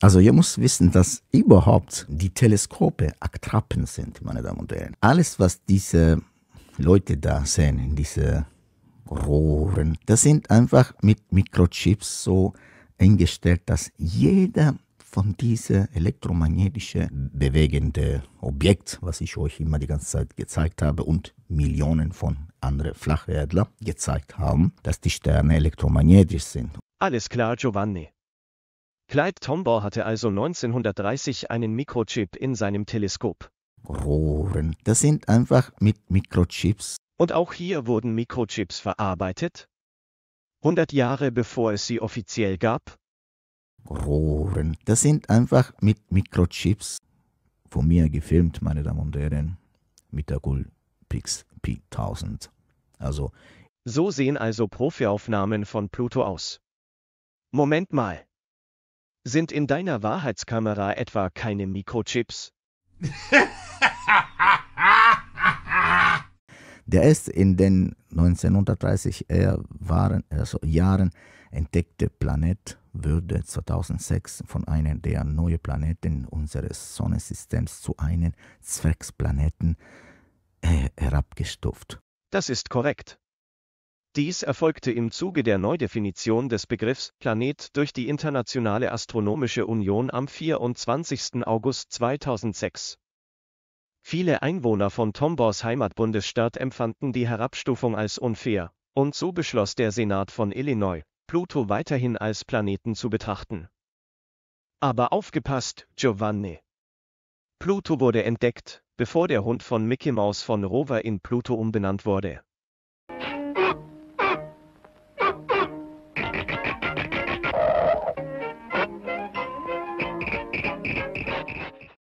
Also ihr müsst wissen, dass überhaupt die Teleskope Attrappen sind, meine Damen und Herren. Alles, was diese Leute da sehen, in diese Rohren, das sind einfach mit Mikrochips so eingestellt, dass jeder von diesem elektromagnetischen bewegenden Objekt, was ich euch immer die ganze Zeit gezeigt habe und Millionen von anderen Flacherdler gezeigt haben, dass die Sterne elektromagnetisch sind. Alles klar, Giovanni. Clyde Tombaugh hatte also 1930 einen Mikrochip in seinem Teleskop. Rohren, das sind einfach mit Mikrochips. Und auch hier wurden Mikrochips verarbeitet? 100 Jahre bevor es sie offiziell gab? Rohren, das sind einfach mit Mikrochips. Von mir gefilmt, meine Damen und Herren, mit der Gull Pix P1000. Also. So sehen also Profiaufnahmen von Pluto aus. Moment mal. Sind in deiner Wahrheitskamera etwa keine Mikrochips? Der erst in den 1930 er waren, also Jahren entdeckte Planet würde 2006 von einem der neuen Planeten unseres Sonnensystems zu einem Zwergplaneten äh, herabgestuft. Das ist korrekt. Dies erfolgte im Zuge der Neudefinition des Begriffs Planet durch die Internationale Astronomische Union am 24. August 2006. Viele Einwohner von Tombors Heimatbundesstaat empfanden die Herabstufung als unfair, und so beschloss der Senat von Illinois, Pluto weiterhin als Planeten zu betrachten. Aber aufgepasst, Giovanni. Pluto wurde entdeckt, bevor der Hund von Mickey Mouse von Rover in Pluto umbenannt wurde.